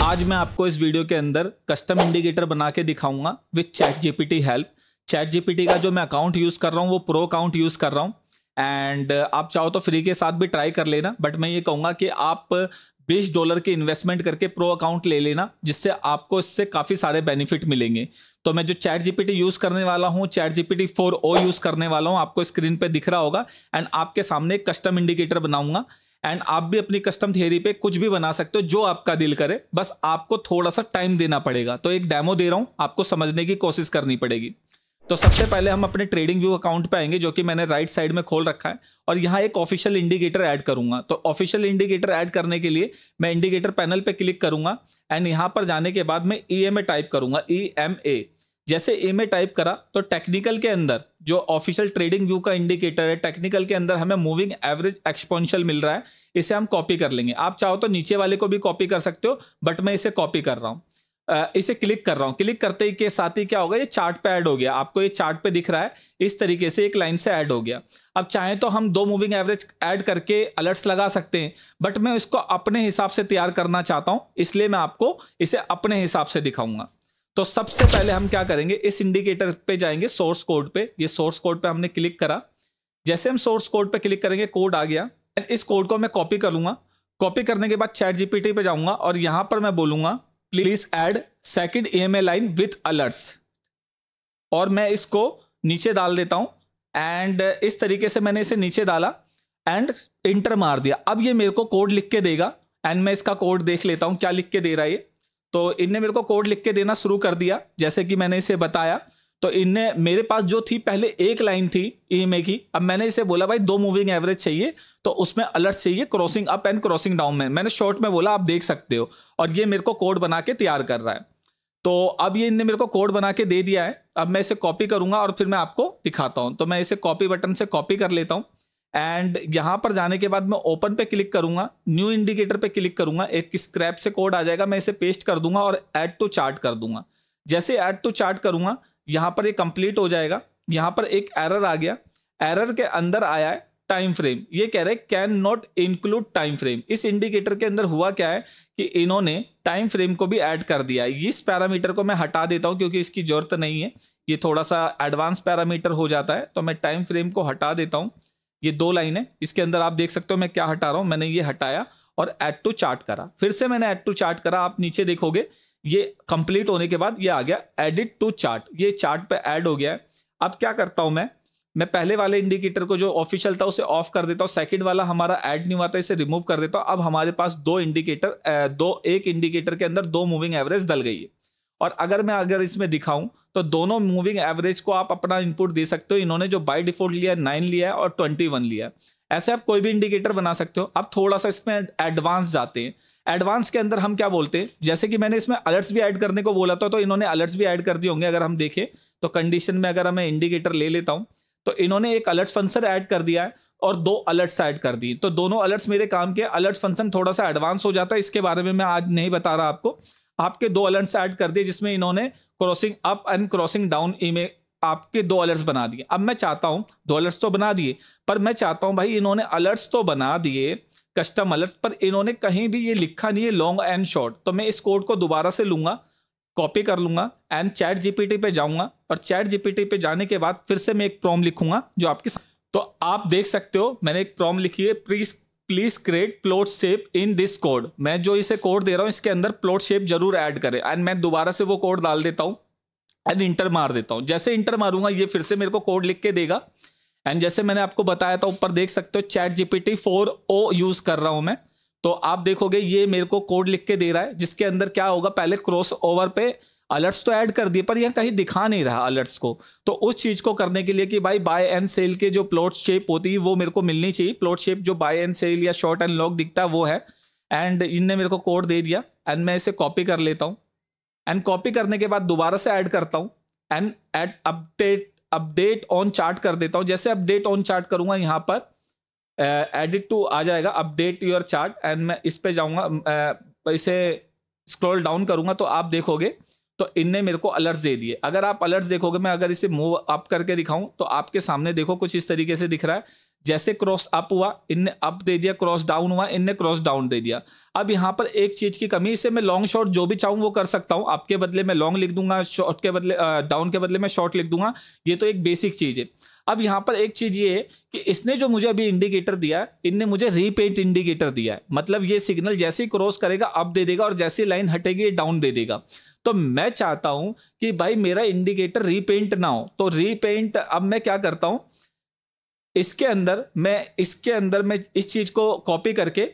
आज मैं आपको इस वीडियो के अंदर कस्टम इंडिकेटर बना के दिखाऊंगा with chat GPT help chat GPT का जो मैं अकाउंट यूज़ कर रहा हूँ वो प्रो अकाउंट यूज़ कर रहा हूँ एंड uh, आप चाहो तो फ्री के साथ भी ट्राई कर लेना बट मैं ये कहूँगा कि आप uh, बीस डॉलर के इन्वेस्टमेंट करके प्रो अकाउंट ले लेना जिससे आपको इससे काफ़ी सारे बेनिफिट मिलेंगे तो मैं जो चैट जीपीटी यूज़ करने वाला हूँ chat GPT four o use करने वाला हूँ आपको स्क्रीन पे दिख रहा होगा एंड आपके सामने एक कस्टम इंडिकेटर बनाऊंगा एंड आप भी अपनी कस्टम थियरी पे कुछ भी बना सकते हो जो आपका दिल करे बस आपको थोड़ा सा टाइम देना पड़ेगा तो एक डेमो दे रहा हूँ आपको समझने की कोशिश करनी पड़ेगी तो सबसे पहले हम अपने ट्रेडिंग व्यू अकाउंट पे आएंगे जो कि मैंने राइट साइड में खोल रखा है और यहाँ एक ऑफिशियल इंडिकेटर ऐड करूंगा तो ऑफिशियल इंडिकेटर ऐड करने के लिए मैं इंडिकेटर पैनल पे क्लिक करूंगा एंड यहाँ पर जाने के बाद मैं ई एम ए टाइप करूंगा ई एम ए जैसे ए में टाइप करा तो टेक्निकल के अंदर जो ऑफिशियल ट्रेडिंग व्यू का इंडिकेटर है टेक्निकल के अंदर हमें मूविंग एवरेज एक्सपोनशियल मिल रहा है इसे हम कॉपी कर लेंगे आप चाहो तो नीचे वाले को भी कॉपी कर सकते हो बट मैं इसे कॉपी कर रहा हूँ इसे क्लिक कर रहा हूँ क्लिक करते ही के साथ ही क्या होगा ये चार्ट पे ऐड हो गया आपको ये चार्ट पे दिख रहा है इस तरीके से एक लाइन से ऐड हो गया अब चाहे तो हम दो मूविंग एवरेज ऐड करके अलर्ट्स लगा सकते हैं बट मैं इसको अपने हिसाब से तैयार करना चाहता हूँ इसलिए मैं आपको इसे अपने हिसाब से दिखाऊंगा तो सबसे पहले हम क्या करेंगे इस इंडिकेटर पे जाएंगे सोर्स कोड पे ये सोर्स कोड पे हमने क्लिक करा जैसे हम सोर्स कोड पे क्लिक करेंगे कोड आ गया इस कोड को मैं कॉपी कर लूंगा कॉपी करने के बाद चैट जीपीटी पे जाऊंगा और यहां पर मैं बोलूंगा please add second M A line with alerts और मैं इसको नीचे डाल देता हूं एंड इस तरीके से मैंने इसे नीचे डाला एंड इंटर मार दिया अब ये मेरे को कोड लिख के देगा एंड मैं इसका कोड देख लेता हूं क्या लिख के दे रहा है ये तो इनने मेरे को कोड लिख के देना शुरू कर दिया जैसे कि मैंने इसे बताया तो इनने मेरे पास जो थी पहले एक लाइन थी ई e की अब मैंने इसे बोला भाई दो मूविंग एवरेज चाहिए तो उसमें अलर्ट चाहिए crossing up and crossing down में मैंने शॉर्ट में बोला आप देख सकते हो और ये मेरे को कोड बना के तैयार कर रहा है तो अब ये इनने मेरे को कोड बना के दे दिया है अब मैं इसे कॉपी करूंगा और फिर मैं आपको दिखाता हूँ तो मैं इसे कॉपी बटन से कॉपी कर लेता हूँ एंड यहाँ पर जाने के बाद मैं ओपन पे क्लिक करूंगा न्यू इंडिकेटर पे क्लिक करूंगा एक स्क्रैप से कोड आ जाएगा मैं इसे पेस्ट कर दूंगा और ऐड टू चार्ट कर दूंगा जैसे ऐड टू चार्ट करूंगा यहाँ पर ये कंप्लीट हो जाएगा यहाँ पर एक एरर आ गया एरर के अंदर आया है टाइम फ्रेम ये कह रहे can not include time frame इस इंडिकेटर के अंदर हुआ क्या है कि इन्होंने टाइम फ्रेम को भी ऐड कर दिया है इस पैरामीटर को मैं हटा देता हूँ क्योंकि इसकी जरूरत नहीं है ये थोड़ा सा एडवांस पैरामीटर हो जाता है तो मैं टाइम फ्रेम को हटा देता हूँ ये दो लाइन है इसके अंदर आप देख सकते हो मैं क्या हटा रहा हूं मैंने ये हटाया और एड टू चार्ट करा फिर से मैंने एड टू चार्ट करा आप नीचे देखोगे ये कंप्लीट होने के बाद ये आ गया एडिट टू चार्ट ये चार्ट पे ऐड हो गया है अब क्या करता हूं मैं मैं पहले वाले इंडिकेटर को जो ऑफिशियल था उसे ऑफ कर देता हूं सेकंड वाला हमारा ऐड नहीं हुआ था इसे रिमूव कर देता हूं अब हमारे पास दो इंडिकेटर दो एक इंडिकेटर के अंदर दो मूविंग एवरेज डल गई है और अगर मैं अगर इसमें दिखाऊं तो दोनों मूविंग एवरेज को आप अपना इनपुट दे सकते हो इन्होंने जो बाई डिफॉल्ट लिया नाइन लिया है और ट्वेंटी वन लिया है ऐसे आप कोई भी इंडिकेटर बना सकते हो आप थोड़ा सा इसमें एडवांस जाते हैं एडवांस के अंदर हम क्या बोलते हैं जैसे कि मैंने इसमें अलर्ट्स भी ऐड करने को बोला था तो इन्होंने अलर्ट्स भी ऐड कर दिए होंगे अगर हम देखें तो कंडीशन में अगर मैं इंडिकेटर ले लेता हूं तो इन्होंने एक अलर्ट्स फंक्शन ऐड कर दिया है और दो अलर्ट्स ऐड कर दिए तो दोनों अलर्ट्स मेरे काम के अलर्ट्स फंक्शन थोड़ा सा एडवांस हो जाता है इसके बारे में मैं आज नहीं बता रहा आपको आपके दो अलर्ट्स ऐड कर दिए जिसमें इन्होंने crossing up and crossing down में आपके दो अलर्ट्स बना दिए अब मैं चाहता हूं दो अलर्ट्स तो बना दिए पर मैं चाहता हूं भाई इन्होंने अलर्ट्स तो बना दिए कस्टम अलर्ट्स पर इन्होंने कहीं भी ये लिखा नहीं है लॉन्ग एंड शॉर्ट तो मैं इस कोड को दोबारा से लूंगा कॉपी कर लूंगा एंड चैट जीपीटी पे जाऊंगा और चैट जीपीटी पे जाने के बाद फिर से मैं एक प्रॉम लिखूंगा जो आपके तो आप देख सकते हो मैंने एक प्रॉम लिखी है please please create plot shape in this code मैं जो इसे कोड दे रहा हूँ इसके अंदर प्लॉट शेप जरूर ऐड करें एंड मैं दोबारा से वो कोड डाल देता हूँ एंड इंटर मार देता हूँ जैसे इंटर मारूंगा ये फिर से मेरे को कोड लिख के देगा एंड जैसे मैंने आपको बताया था ऊपर देख सकते हो chat GPT four o use कर रहा हूँ मैं तो आप देखोगे ये मेरे को कोड लिख के दे रहा है जिसके अंदर क्या होगा पहले क्रॉस ओवर पे अलर्ट्स तो ऐड कर दिए पर यह कहीं दिखा नहीं रहा अलर्ट्स को तो उस चीज़ को करने के लिए कि भाई बाय एंड सेल के जो प्लॉट शेप होती है वो मेरे को मिलनी चाहिए प्लॉट शेप जो बाय एंड सेल या शॉर्ट एंड लॉन्ग दिखता है वो है एंड इनने मेरे को कोड दे दिया एंड मैं इसे कॉपी कर लेता हूँ एंड कॉपी करने के बाद दोबारा से ऐड करता हूँ and add update update on chart कर देता हूँ जैसे अपडेट ऑन चार्ट करूँगा यहाँ पर एडिट uh, टू आ जाएगा अपडेट योर चार्ट एंड मैं इस पर जाऊँगा uh, इसे स्क्रॉल डाउन करूँगा तो आप देखोगे तो इनने मेरे को अलर्ट्स दे दिए अगर आप अलर्ट्स देखोगे मैं अगर इसे मूव अप करके दिखाऊं तो आपके सामने देखो कुछ इस तरीके से दिख रहा है जैसे क्रॉस अप हुआ इनने अप दे दिया क्रॉस डाउन हुआ इनने क्रॉस डाउन दे दिया अब यहाँ पर एक चीज़ की कमी इसे मैं लॉन्ग शॉर्ट जो भी चाहूँ वो कर सकता हूँ आपके बदले मैं लॉन्ग लिख दूंगा शॉर्ट के बदले डाउन के बदले मैं शॉर्ट लिख दूंगा ये तो एक बेसिक चीज़ है अब यहाँ पर एक चीज़ ये है कि इसने जो मुझे अभी इंडिकेटर दिया इनने मुझे रीपेंट इंडिकेटर दिया है मतलब ये सिग्नल जैसे ही क्रॉस करेगा अप दे देगा और जैसी लाइन हटेगी डाउन दे देगा तो मैं चाहता हूं कि भाई मेरा इंडिकेटर रीपेंट ना हो तो रीपेंट अब मैं क्या करता हूं इसके अंदर मैं इसके अंदर मैं इस चीज को कॉपी करके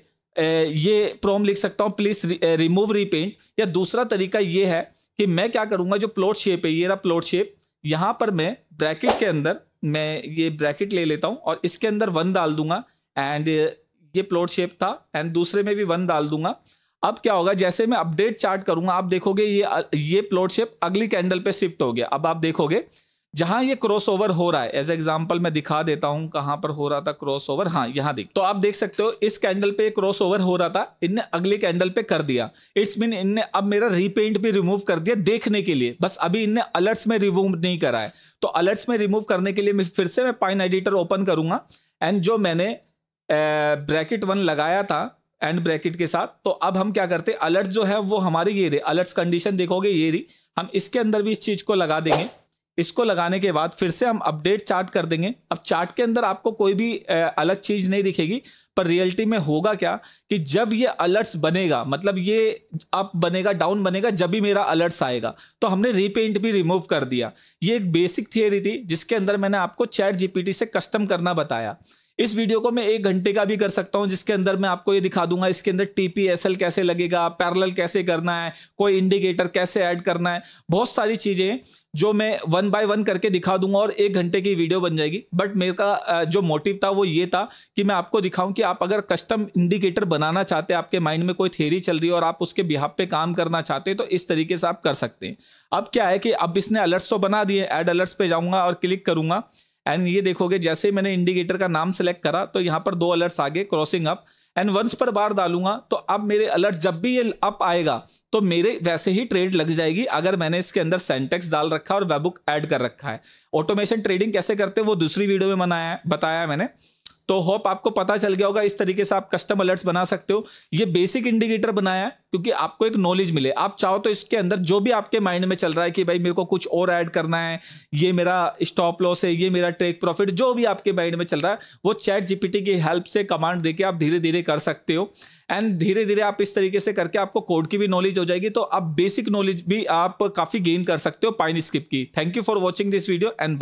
ये प्रोम लिख सकता हूं प्लीज रिमूव रीपेंट या दूसरा तरीका ये है कि मैं क्या करूंगा जो प्लॉट शेप है ये रहा प्लॉट शेप यहां पर मैं ब्रैकेट के अंदर मैं ये ब्रैकेट ले लेता हूं और इसके अंदर वन डाल दूंगा एंड ये प्लॉट शेप था एंड दूसरे में भी वन डाल दूंगा अब क्या होगा जैसे मैं अपडेट चार्ट करूंगा आप देखोगे ये ये प्लॉट शेप अगली कैंडल पे शिफ्ट हो गया अब आप देखोगे जहां ये क्रॉसओवर हो रहा है एज एग्जाम्पल मैं दिखा देता हूं कहां पर हो रहा था क्रॉसओवर हाँ यहाँ देख तो आप देख सकते हो इस कैंडल पे क्रॉसओवर हो रहा था इनने अगली कैंडल पे कर दिया इट्स मीन इनने अब मेरा रीपेंट भी रिमूव कर दिया देखने के लिए बस अभी इनने अलर्ट्स में रिमूव नहीं करा है तो अलर्ट्स में रिमूव करने के लिए मैं फिर से मैं पाइन एडिटर ओपन करूंगा एंड जो मैंने ब्रैकेट वन लगाया था एंड ब्रैकेट के साथ तो अब हम क्या करते अलर्ट जो है वो हमारी ये रही अलर्ट्स कंडीशन देखोगे ये रही हम इसके अंदर भी इस चीज़ को लगा देंगे इसको लगाने के बाद फिर से हम अपडेट चार्ट कर देंगे अब चार्ट के अंदर आपको कोई भी अलग चीज़ नहीं दिखेगी पर रियलिटी में होगा क्या कि जब ये अलर्ट्स बनेगा मतलब ये अप बनेगा डाउन बनेगा जब भी मेरा अलर्ट्स आएगा तो हमने रीपेंट भी रिमूव कर दिया ये एक बेसिक थियरी थी जिसके अंदर मैंने आपको चैट जीपीटी से कस्टम करना बताया इस वीडियो को मैं एक घंटे का भी कर सकता हूं जिसके अंदर मैं आपको ये दिखा दूंगा इसके अंदर टीपीएसएल कैसे लगेगा पैरेलल कैसे करना है कोई इंडिकेटर कैसे ऐड करना है बहुत सारी चीज़ें जो मैं वन बाय वन करके दिखा दूंगा और एक घंटे की वीडियो बन जाएगी बट मेरे का जो मोटिव था वो ये था कि मैं आपको दिखाऊं कि आप अगर कस्टम इंडिकेटर बनाना चाहते हैं आपके माइंड में कोई थेरी चल रही है और आप उसके बिहाब पे काम करना चाहते हैं तो इस तरीके से आप कर सकते हैं अब क्या है कि अब इसने अलर्ट्स तो बना दिए एड अलर्ट्स पे जाऊंगा और क्लिक करूंगा एंड ये देखोगे जैसे मैंने इंडिकेटर का नाम सेलेक्ट करा तो यहाँ पर दो अलर्ट्स आगे क्रॉसिंग अप एंड वंस पर बार डालूंगा तो अब मेरे अलर्ट जब भी ये अप आएगा तो मेरे वैसे ही ट्रेड लग जाएगी अगर मैंने इसके अंदर सेंटेक्स डाल रखा है और वेबुक ऐड कर रखा है ऑटोमेशन ट्रेडिंग कैसे करते हैं वो दूसरी वीडियो में मनाया बताया मैंने तो होप आपको पता चल गया होगा इस तरीके से आप कस्टम अलर्ट्स बना सकते हो ये बेसिक इंडिकेटर बनाया है क्योंकि आपको एक नॉलेज मिले आप चाहो तो इसके अंदर जो भी आपके माइंड में चल रहा है कि भाई मेरे को कुछ और ऐड करना है ये मेरा स्टॉप लॉस है ये मेरा ट्रेक प्रॉफिट जो भी आपके माइंड में चल रहा है वो चैट जीपीटी की हेल्प से कमांड देके आप धीरे धीरे कर सकते हो एंड धीरे धीरे आप इस तरीके से करके आपको कोड की भी नॉलेज हो जाएगी तो आप बेसिक नॉलेज भी आप काफ़ी गेन कर सकते हो पाइन स्किप की thank you for watching this video and